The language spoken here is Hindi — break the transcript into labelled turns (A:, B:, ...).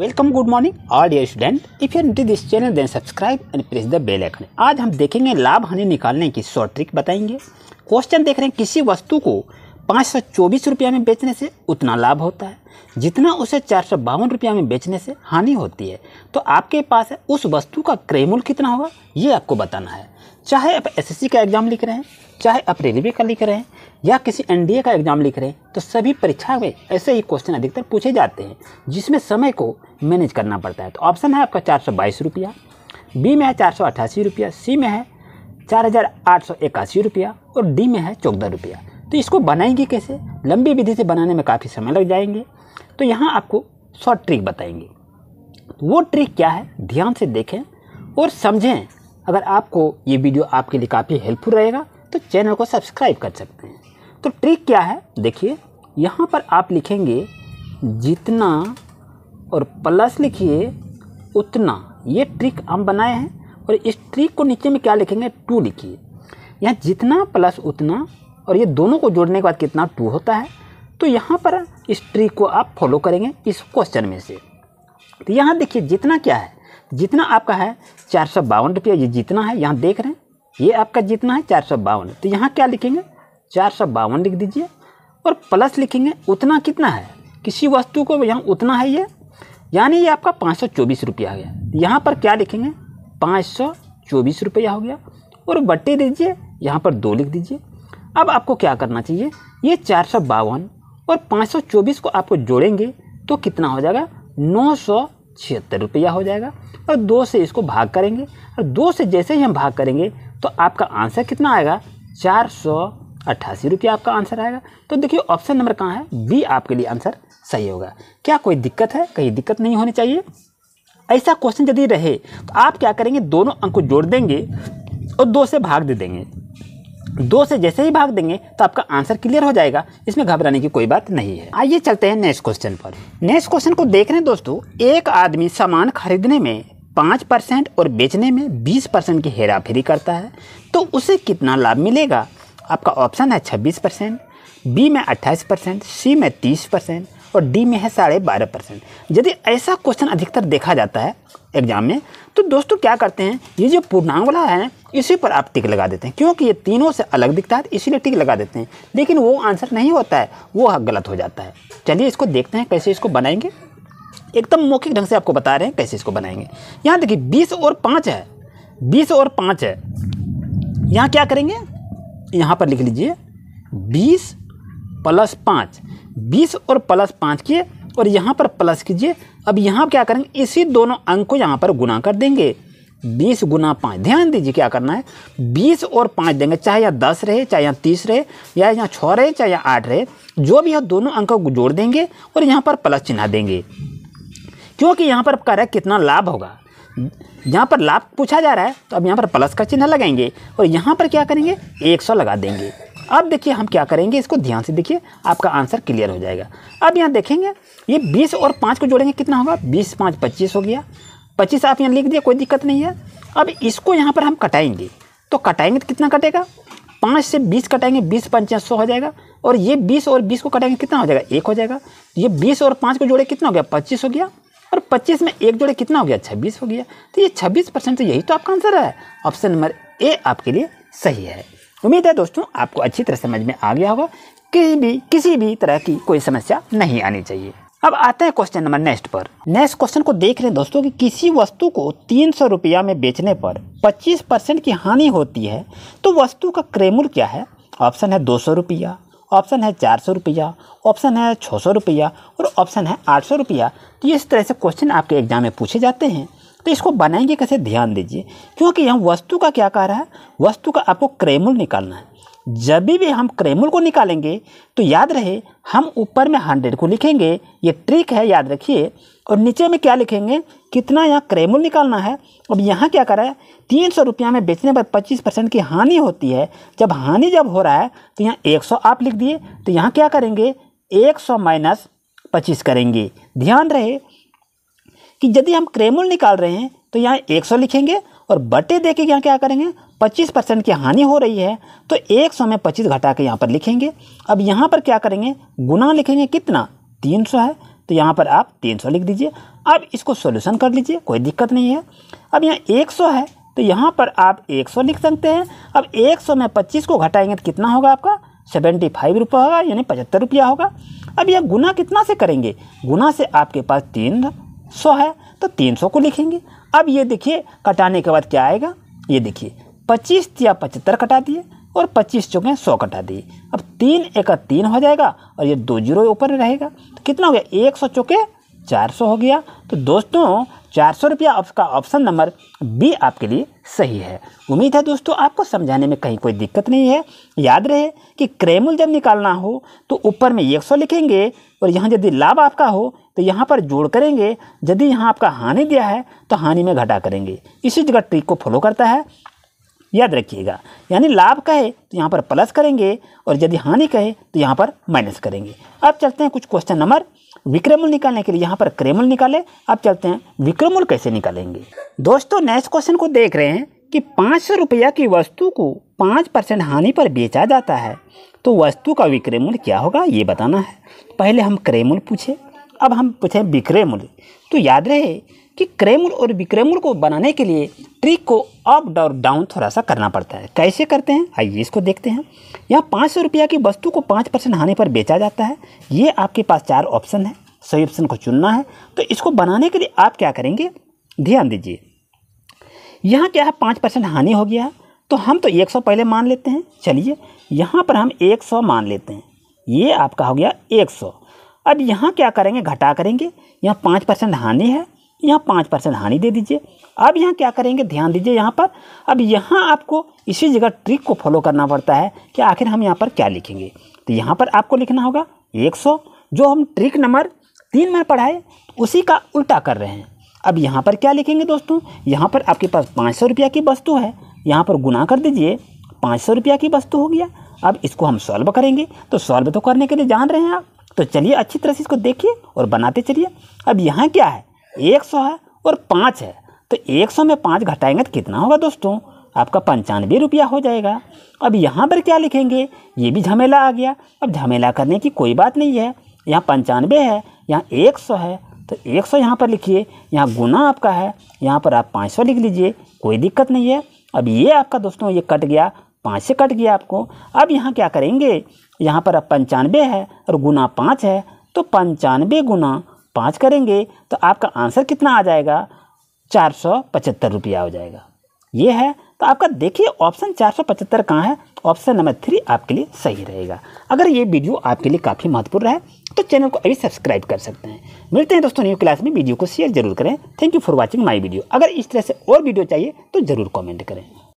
A: welcome good morning all dear student if you new this channel then subscribe and press the bell icon आज हम देखेंगे लाभ हानि निकालने की शॉर्ट ट्रिक बताएंगे क्वेश्चन देख रहे हैं किसी वस्तु को पाँच सौ चौबीस रुपया में बेचने से उतना लाभ होता है जितना उसे चार सौ बावन रुपया में बेचने से हानि होती है तो आपके पास है उस वस्तु का क्रय मूल्य कितना होगा ये आपको बताना है चाहे आप एसएससी का एग्ज़ाम लिख रहे हैं चाहे आप रेलवे का लिख रहे हैं या किसी एनडीए का एग्ज़ाम लिख रहे हैं तो सभी परीक्षा में ऐसे ही क्वेश्चन अधिकतर पूछे जाते हैं जिसमें समय को मैनेज करना पड़ता है तो ऑप्शन है आपका चार सौ बाईस रुपया बी में है चार सौ अट्ठासी रुपया सी में है चार हज़ार आठ सौ इक्यासी रुपया और डी में है चौदह रुपया तो इसको बनाएंगे कैसे लंबी विधि से बनाने में काफ़ी समय लग जाएंगे तो यहाँ आपको शॉर्ट ट्रिक बताएंगे वो ट्रिक क्या है ध्यान से देखें और समझें अगर आपको ये वीडियो आपके लिए काफ़ी हेल्पफुल रहेगा तो चैनल को सब्सक्राइब कर सकते हैं तो ट्रिक क्या है देखिए यहाँ पर आप लिखेंगे जितना और प्लस लिखिए उतना ये ट्रिक हम बनाए हैं और इस ट्रिक को नीचे में क्या लिखेंगे टू लिखिए यहाँ जितना प्लस उतना और ये दोनों को जोड़ने के बाद कितना टू होता है तो यहाँ पर इस ट्रिक को आप फॉलो करेंगे इस क्वेश्चन में से तो यहाँ देखिए जितना क्या है जितना आपका है चार सौ बावन रुपया ये जितना है यहाँ देख रहे हैं ये आपका जितना है चार सौ बावन तो यहाँ क्या लिखेंगे चार सौ बावन लिख दीजिए और प्लस लिखेंगे उतना कितना है किसी वस्तु को यहाँ उतना है ये यानी ये आपका पाँच सौ चौबीस रुपया हो गया यहाँ पर क्या लिखेंगे पाँच सौ चौबीस रुपया हो गया और बट्टे दीजिए यहाँ पर दो लिख दीजिए अब आपको क्या करना चाहिए ये चार सौ बावन और पाँच सौ चौबीस को आपको जोड़ेंगे तो कितना हो जाएगा नौ सौ छिहत्तर रुपया हो जाएगा और दो से इसको भाग करेंगे और दो से जैसे ही हम भाग करेंगे तो आपका आंसर कितना आएगा चार सौ अट्ठासी रुपया आपका आंसर आएगा तो देखिए ऑप्शन नंबर कहाँ है बी आपके लिए आंसर सही होगा क्या कोई दिक्कत है कहीं दिक्कत नहीं होनी चाहिए ऐसा क्वेश्चन यदि रहे तो आप क्या करेंगे दोनों अंक को जोड़ देंगे और दो से भाग दे देंगे दो से जैसे ही भाग देंगे तो आपका आंसर क्लियर हो जाएगा इसमें घबराने की कोई बात नहीं है आइए चलते हैं नेक्स्ट क्वेश्चन पर नेक्स्ट क्वेश्चन को देख रहे हैं दोस्तों एक आदमी सामान खरीदने में पाँच परसेंट और बेचने में बीस परसेंट की हेराफेरी करता है तो उसे कितना लाभ मिलेगा आपका ऑप्शन है छब्बीस परसेंट बी में अट्ठाईस परसेंट सी में तीस परसेंट और डी में है साढ़े बारह परसेंट यदि ऐसा क्वेश्चन अधिकतर देखा जाता है एग्जाम में तो दोस्तों क्या करते हैं ये जो पूर्णांग वाला है इसी पर आप टिक लगा देते हैं क्योंकि ये तीनों से अलग दिखता है तो इसीलिए टिक लगा देते हैं लेकिन वो आंसर नहीं होता है वो गलत हो जाता है चलिए इसको देखते हैं कैसे इसको बनाएंगे एकदम मौखिक ढंग से आपको बता रहे हैं कैसे इसको बनाएंगे यहाँ देखिए बीस और पाँच है बीस और पाँच है यहाँ क्या करेंगे यहाँ पर लिख लीजिए बीस प्लस पाँच बीस और प्लस पाँच किए और यहाँ पर प्लस कीजिए अब यहाँ क्या करेंगे इसी दोनों अंक को यहाँ पर गुना कर देंगे बीस गुना पाँच ध्यान दीजिए क्या करना है बीस और पाँच देंगे चाहे या दस रहे चाहे यहाँ तीस रहे या यहाँ छः रहे चाहे यहाँ आठ रहे जो भी है दोनों अंक को जोड़ देंगे और यहाँ पर प्लस चिन्ह देंगे क्योंकि यहाँ पर कह रहा है कितना लाभ होगा यहाँ पर लाभ पूछा जा रहा है तो अब यहाँ पर प्लस का चिन्ह लगाएंगे और यहाँ पर क्या करेंगे एक सौ लगा देंगे अब देखिए हम क्या करेंगे इसको ध्यान से देखिए आपका आंसर क्लियर हो जाएगा अब यहाँ देखेंगे ये बीस और पाँच को जोड़ेंगे कितना होगा बीस पाँच पच्चीस हो गया पच्चीस आप यहाँ लिख दिए कोई दिक्कत नहीं है अब इसको यहाँ पर हम कटाएंगे तो कटाएंगे तो कितना कटेगा पाँच से बीस कटाएंगे बीस पंचायत सौ हो जाएगा और ये बीस और बीस को कटाएंगे कितना हो जाएगा एक हो जाएगा ये बीस और पाँच को जोड़े कितना हो गया पच्चीस हो गया और पच्चीस में एक जोड़े कितना हो गया छब्बीस हो गया तो ये छब्बीस परसेंट तो यही तो आपका आंसर है ऑप्शन नंबर ए आपके लिए सही है उम्मीद है दोस्तों आपको अच्छी तरह समझ में आ गया होगा किसी भी किसी भी तरह की कोई समस्या नहीं आनी चाहिए अब आते हैं क्वेश्चन नंबर नेक्स्ट पर नेक्स्ट क्वेश्चन को देख रहे हैं दोस्तों कि किसी वस्तु को तीन सौ रुपया में बेचने पर पच्चीस परसेंट की हानि होती है तो वस्तु का क्रेमूल क्या है ऑप्शन है दो सौ रुपया ऑप्शन है चार सौ रुपया ऑप्शन है छः सौ रुपया और ऑप्शन है आठ सौ रुपया तो इस तरह से क्वेश्चन आपके एग्जाम में पूछे जाते हैं तो इसको बनाएंगे कैसे ध्यान दीजिए क्योंकि यहाँ वस्तु का क्या कह रहा है वस्तु का आपको क्रेमूल निकालना है जब भी भी हम क्रेमुल को निकालेंगे तो याद रहे हम ऊपर में हंड्रेड को लिखेंगे ये ट्रिक है याद रखिए और नीचे में क्या लिखेंगे कितना यहाँ क्रेमुल निकालना है अब यहाँ क्या करा है तीन सौ रुपया में बेचने पर पच्चीस परसेंट की हानि होती है जब हानि जब हो रहा है तो यहाँ एक सौ आप लिख दिए तो यहाँ क्या करेंगे एक सौ माइनस पच्चीस करेंगे ध्यान रहे कि यदि हम क्रेमुल निकाल रहे हैं तो यहाँ एक सौ लिखेंगे और बटे दे के यहाँ क्या करेंगे 25 परसेंट की हानि हो रही है तो एक सौ में 25 घटा के यहाँ पर लिखेंगे अब यहाँ पर क्या करेंगे गुना लिखेंगे कितना 300 है तो यहाँ पर आप 300 लिख दीजिए अब इसको सोल्यूशन कर लीजिए कोई दिक्कत नहीं है अब यहाँ 100 है तो यहाँ पर आप 100 लिख सकते हैं अब 100 में 25 को घटाएंगे तो कितना होगा आपका सेवेंटी फाइव रुपये होगा यानी पचहत्तर रुपया होगा अब यह गुना कितना से करेंगे गुना से आपके पास तीन सौ है तो तीन सौ को लिखेंगे अब ये देखिए कटाने के बाद क्या आएगा ये देखिए पच्चीस या पचहत्तर कटा दिए और पच्चीस चौके सौ कटा दिए अब तीन एक तीन हो जाएगा और ये दो जीरो ऊपर रहेगा तो कितना हो गया एक सौ चौके चार सौ हो गया तो दोस्तों चार सौ रुपया आपका ऑप्शन नंबर बी आपके लिए सही है उम्मीद है दोस्तों आपको समझाने में कहीं कोई दिक्कत नहीं है याद रहे कि क्रेमुल जब निकालना हो तो ऊपर में एक सौ लिखेंगे और यहाँ यदि लाभ आपका हो तो यहाँ पर जोड़ करेंगे यदि यहाँ आपका हानि दिया है तो हानि में घटा करेंगे इसी जगह ट्रिक को फॉलो करता है याद रखिएगा यानी लाभ कहे तो यहाँ पर प्लस करेंगे और यदि हानि कहे तो यहाँ पर माइनस करेंगे अब चलते हैं कुछ क्वेश्चन नंबर विक्रमूल निकालने के लिए यहाँ पर क्रेमूल निकाले अब चलते हैं विक्रमूल कैसे निकालेंगे दोस्तों नेक्स्ट क्वेश्चन को देख रहे हैं कि पाँच सौ रुपया की वस्तु को पाँच परसेंट हानि पर बेचा जाता है तो वस्तु का विक्रयमूल क्या होगा ये बताना है पहले हम क्रय पूछे अब हम पूछें विक्रय मूल्य तो याद रहे कि क्रेमुल और विक्रेमुल को बनाने के लिए ट्रिक को अप और डाउन थोड़ा सा करना पड़ता है कैसे करते हैं आइए इसको देखते हैं यहाँ पाँच सौ रुपया की वस्तु को पाँच परसेंट हानि पर बेचा जाता है ये आपके पास चार ऑप्शन है सही ऑप्शन को चुनना है तो इसको बनाने के लिए आप क्या करेंगे ध्यान दीजिए यहाँ क्या है पाँच परसेंट हानि हो गया तो हम तो एक सौ पहले मान लेते हैं चलिए यहाँ पर हम एक सौ मान लेते हैं ये आपका हो गया एक सौ अब यहाँ क्या करेंगे घटा करेंगे यहाँ पाँच परसेंट हानि है यहाँ पाँच परसेंट हानि दे दीजिए अब यहाँ क्या करेंगे ध्यान दीजिए यहाँ पर अब यहाँ आपको इसी जगह ट्रिक को फॉलो करना पड़ता है कि आखिर हम यहाँ पर क्या लिखेंगे तो यहाँ पर आपको लिखना होगा 100 जो हम ट्रिक नंबर तीन में पढ़ाए उसी का उल्टा कर रहे हैं अब यहाँ पर क्या लिखेंगे दोस्तों यहाँ पर आपके पास पाँच सौ रुपया की वस्तु है यहाँ पर गुना कर दीजिए पाँच सौ रुपया की वस्तु हो गया अब इसको हम सॉल्व करेंगे तो सॉल्व तो करने के लिए जान रहे हैं आप तो चलिए अच्छी तरह से इसको देखिए और बनाते चलिए अब यहाँ क्या है एक सौ है और पाँच है तो एक सौ में पाँच घटाएंगे तो कितना होगा दोस्तों आपका पंचानवे रुपया हो जाएगा अब यहाँ पर क्या लिखेंगे ये भी झमेला आ गया अब झमेला करने की कोई बात नहीं है यहाँ पंचानवे है यहाँ एक सौ है तो एक सौ यहाँ पर लिखिए यहाँ गुना आपका है यहाँ पर आप पाँच सौ लिख लीजिए कोई दिक्कत नहीं है अब ये आपका दोस्तों ये कट गया पाँच से कट गया आपको अब यहाँ क्या करेंगे यहाँ पर अब पंचानवे है और गुना पाँच है तो पंचानवे गुना पाँच करेंगे तो आपका आंसर कितना आ जाएगा चार सौ पचहत्तर रुपया हो जाएगा ये है तो आपका देखिए ऑप्शन चार सौ पचहत्तर कहाँ है ऑप्शन नंबर थ्री आपके लिए सही रहेगा अगर ये वीडियो आपके लिए काफ़ी महत्वपूर्ण है तो चैनल को अभी सब्सक्राइब कर सकते हैं मिलते हैं दोस्तों न्यू क्लास में वीडियो को शेयर जरूर करें thank you for watching my video अगर इस तरह से और वीडियो चाहिए तो ज़रूर कॉमेंट करें